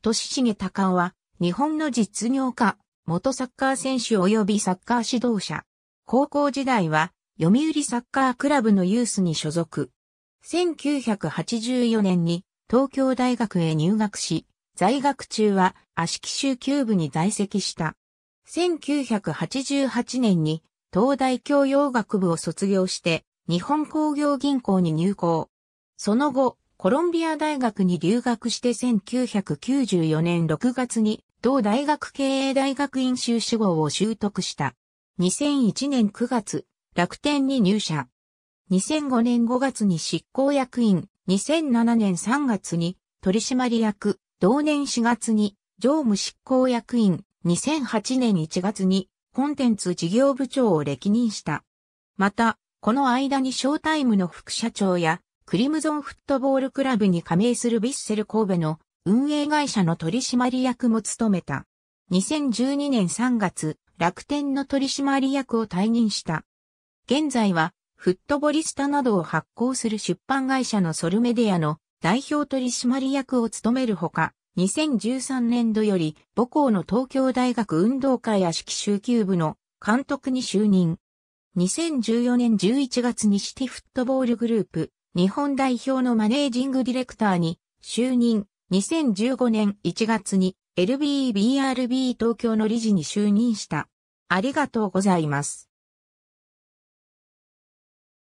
俊重隆夫は、日本の実業家、元サッカー選手及びサッカー指導者。高校時代は、読売サッカークラブのユースに所属。1984年に東京大学へ入学し、在学中は足利州球部に在籍した。1988年に東大教養学部を卒業して日本工業銀行に入校。その後、コロンビア大学に留学して1994年6月に同大学経営大学院修士号を習得した。2001年9月、楽天に入社。2005年5月に執行役員、2007年3月に取締役、同年4月に常務執行役員、2008年1月にコンテンツ事業部長を歴任した。また、この間にショータイムの副社長やクリムゾンフットボールクラブに加盟するビッセル神戸の運営会社の取締役も務めた。2012年3月、楽天の取締役を退任した。現在は、フットボリスタなどを発行する出版会社のソルメディアの代表取締役を務めるほか、2013年度より母校の東京大学運動会屋敷集球部の監督に就任。2014年11月にシティフットボールグループ、日本代表のマネージングディレクターに就任2015年1月に l b b r b 東京の理事に就任した。ありがとうございます。